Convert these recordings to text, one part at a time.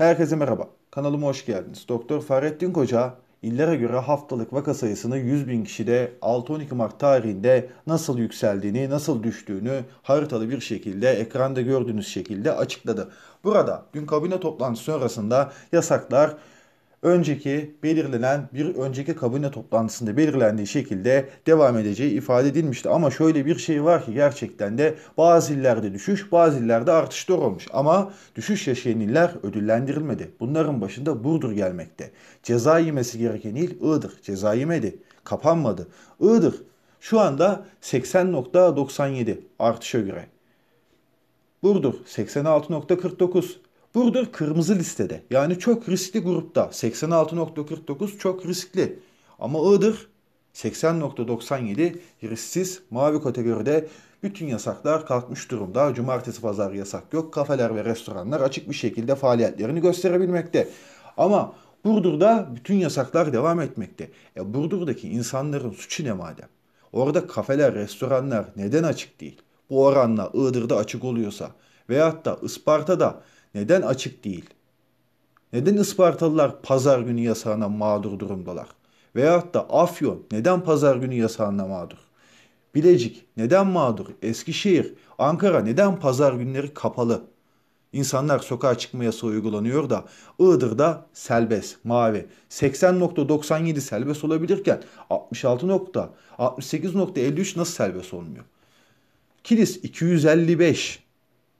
Herkese merhaba. Kanalıma hoş geldiniz. Doktor Fahrettin Koca illere göre haftalık vaka sayısını 100 bin kişide 6-12 Mart tarihinde nasıl yükseldiğini, nasıl düştüğünü haritalı bir şekilde ekranda gördüğünüz şekilde açıkladı. Burada dün kabine toplantısı sonrasında yasaklar önceki belirlenen bir önceki kabine toplantısında belirlendiği şekilde devam edeceği ifade edilmişti. Ama şöyle bir şey var ki gerçekten de bazı illerde düşüş bazı illerde artış doğru olmuş. Ama düşüş yaşayan iller ödüllendirilmedi. Bunların başında Burdur gelmekte. Ceza yemesi gereken il Iğdır. Ceza yemedi. Kapanmadı. Iğdır şu anda 80.97 artışa göre. Burdur 86.49, Burdur kırmızı listede yani çok riskli grupta 86.49 çok riskli. Ama Iğdır 80.97 risksiz mavi kategoride bütün yasaklar kalkmış durumda. Cumartesi pazar yasak yok. Kafeler ve restoranlar açık bir şekilde faaliyetlerini gösterebilmekte. Ama Burdur'da bütün yasaklar devam etmekte. E Burdur'daki insanların suçu ne madem? Orada kafeler, restoranlar neden açık değil? Bu oranla Iğdır'da açık oluyorsa veyahut da Isparta'da neden açık değil? Neden Ispartalılar pazar günü yasağına mağdur durumdalar? Veyahut da Afyon neden pazar günü yasağına mağdur? Bilecik neden mağdur? Eskişehir, Ankara neden pazar günleri kapalı? İnsanlar sokağa çıkma yasağı uygulanıyor da Iğdır'da serbest, mavi. 80.97 serbest olabilirken 66.68.53 nasıl serbest olmuyor? Kilis 255.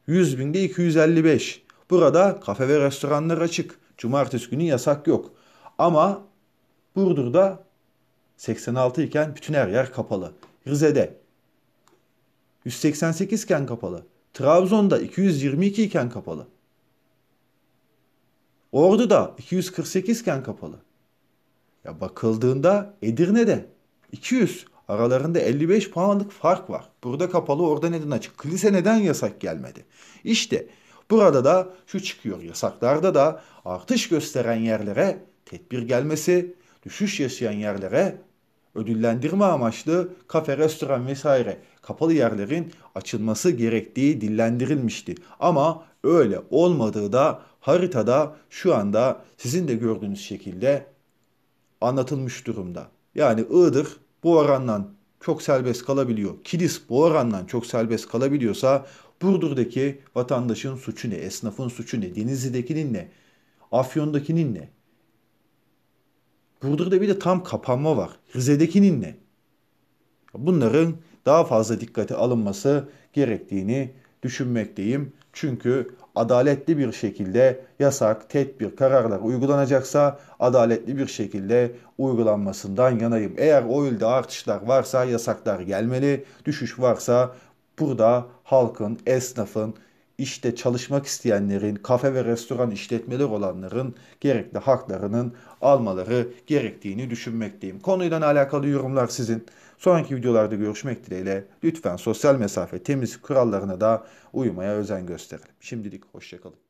100 binde 255. Burada kafe ve restoranlar açık. Cumartesi günü yasak yok. Ama Burdur'da 86 iken bütün her yer kapalı. Rize'de 188 iken kapalı. Trabzon'da 222 iken kapalı. Ordu'da 248 iken kapalı. Ya bakıldığında Edirne'de 200 aralarında 55 puanlık fark var. Burada kapalı orada neden açık? Kilise neden yasak gelmedi? İşte Burada da şu çıkıyor yasaklarda da artış gösteren yerlere tedbir gelmesi, düşüş yaşayan yerlere ödüllendirme amaçlı kafe, restoran vesaire kapalı yerlerin açılması gerektiği dillendirilmişti. Ama öyle olmadığı da haritada şu anda sizin de gördüğünüz şekilde anlatılmış durumda. Yani Iğdır bu orandan çok serbest kalabiliyor. Kilis bu orandan çok serbest kalabiliyorsa Burdur'daki vatandaşın suçu ne? Esnafın suçu ne? Denizli'dekinin ne? Afyon'dakinin ne? Burdur'da bir de tam kapanma var. Rize'dekinin ne? Bunların daha fazla dikkate alınması gerektiğini düşünmekteyim. Çünkü adaletli bir şekilde yasak, tedbir, kararlar uygulanacaksa adaletli bir şekilde uygulanmasından yanayım. Eğer o ilde artışlar varsa yasaklar gelmeli, düşüş varsa burada halkın, esnafın, işte çalışmak isteyenlerin, kafe ve restoran işletmeleri olanların gerekli haklarının almaları gerektiğini düşünmekteyim. Konuyla alakalı yorumlar sizin. Sonraki videolarda görüşmek dileğiyle lütfen sosyal mesafe temiz kurallarına da uymaya özen gösterelim. Şimdilik hoşçakalın.